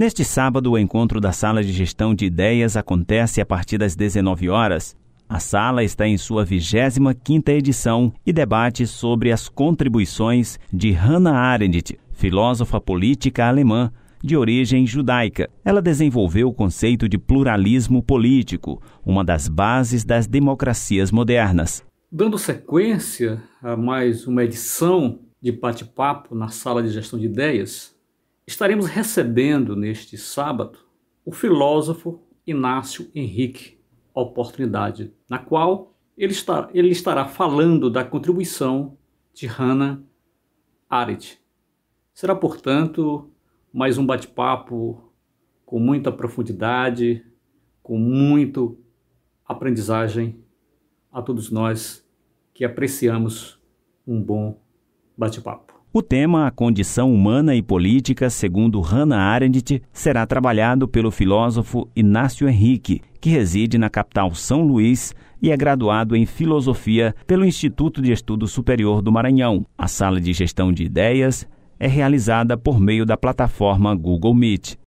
Neste sábado, o encontro da Sala de Gestão de Ideias acontece a partir das 19 horas. A sala está em sua 25ª edição e debate sobre as contribuições de Hannah Arendt, filósofa política alemã de origem judaica. Ela desenvolveu o conceito de pluralismo político, uma das bases das democracias modernas. Dando sequência a mais uma edição de bate-papo na Sala de Gestão de Ideias, estaremos recebendo neste sábado o filósofo Inácio Henrique Oportunidade, na qual ele, está, ele estará falando da contribuição de Hannah Arendt. Será, portanto, mais um bate-papo com muita profundidade, com muito aprendizagem a todos nós que apreciamos um bom bate-papo. O tema A Condição Humana e Política, segundo Hannah Arendt, será trabalhado pelo filósofo Inácio Henrique, que reside na capital São Luís e é graduado em Filosofia pelo Instituto de Estudo Superior do Maranhão. A Sala de Gestão de Ideias é realizada por meio da plataforma Google Meet.